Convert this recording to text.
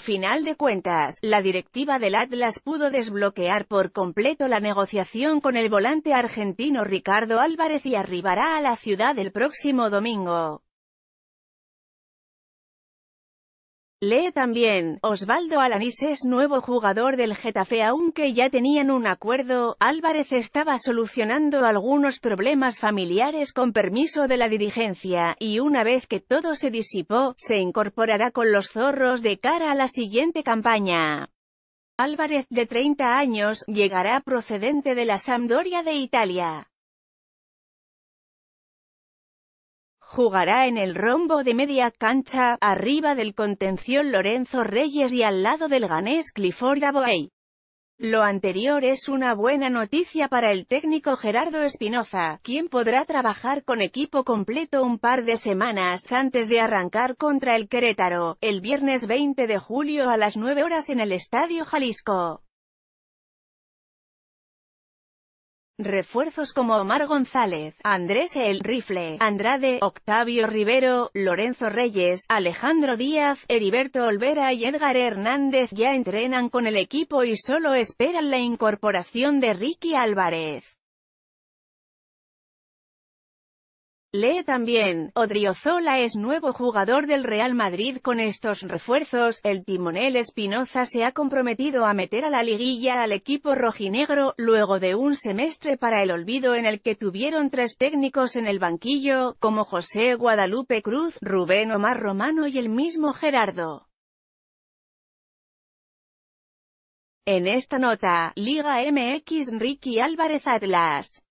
final de cuentas, la directiva del Atlas pudo desbloquear por completo la negociación con el volante argentino Ricardo Álvarez y arribará a la ciudad el próximo domingo. Lee también, Osvaldo Alanis es nuevo jugador del Getafe aunque ya tenían un acuerdo, Álvarez estaba solucionando algunos problemas familiares con permiso de la dirigencia, y una vez que todo se disipó, se incorporará con los zorros de cara a la siguiente campaña. Álvarez, de 30 años, llegará procedente de la Sampdoria de Italia. Jugará en el rombo de media cancha, arriba del contención Lorenzo Reyes y al lado del ganés Clifford Aboey. Lo anterior es una buena noticia para el técnico Gerardo Espinoza, quien podrá trabajar con equipo completo un par de semanas antes de arrancar contra el Querétaro, el viernes 20 de julio a las 9 horas en el Estadio Jalisco. Refuerzos como Omar González, Andrés El Rifle, Andrade, Octavio Rivero, Lorenzo Reyes, Alejandro Díaz, Heriberto Olvera y Edgar Hernández ya entrenan con el equipo y solo esperan la incorporación de Ricky Álvarez. Lee también, Odriozola es nuevo jugador del Real Madrid con estos refuerzos, el timonel Espinoza se ha comprometido a meter a la liguilla al equipo rojinegro, luego de un semestre para el olvido en el que tuvieron tres técnicos en el banquillo, como José Guadalupe Cruz, Rubén Omar Romano y el mismo Gerardo. En esta nota, Liga MX Ricky Álvarez Atlas.